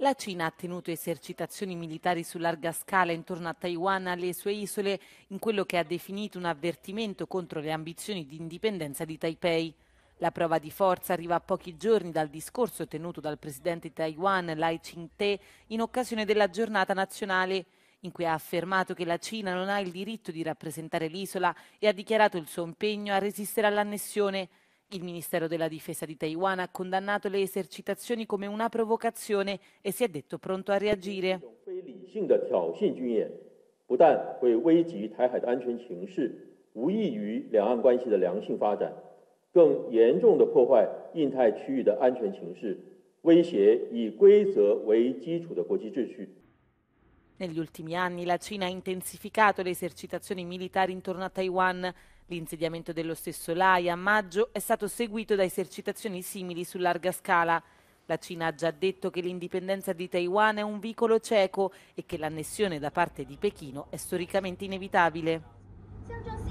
La Cina ha tenuto esercitazioni militari su larga scala intorno a Taiwan e alle sue isole in quello che ha definito un avvertimento contro le ambizioni di indipendenza di Taipei. La prova di forza arriva a pochi giorni dal discorso tenuto dal presidente di Taiwan Lai Ching-te in occasione della giornata nazionale in cui ha affermato che la Cina non ha il diritto di rappresentare l'isola e ha dichiarato il suo impegno a resistere all'annessione. Il Ministero della Difesa di Taiwan ha condannato le esercitazioni come una provocazione e si è detto pronto a reagire. Negli ultimi anni la Cina ha intensificato le esercitazioni militari intorno a Taiwan. L'insediamento dello stesso Lai a maggio è stato seguito da esercitazioni simili su larga scala. La Cina ha già detto che l'indipendenza di Taiwan è un vicolo cieco e che l'annessione da parte di Pechino è storicamente inevitabile.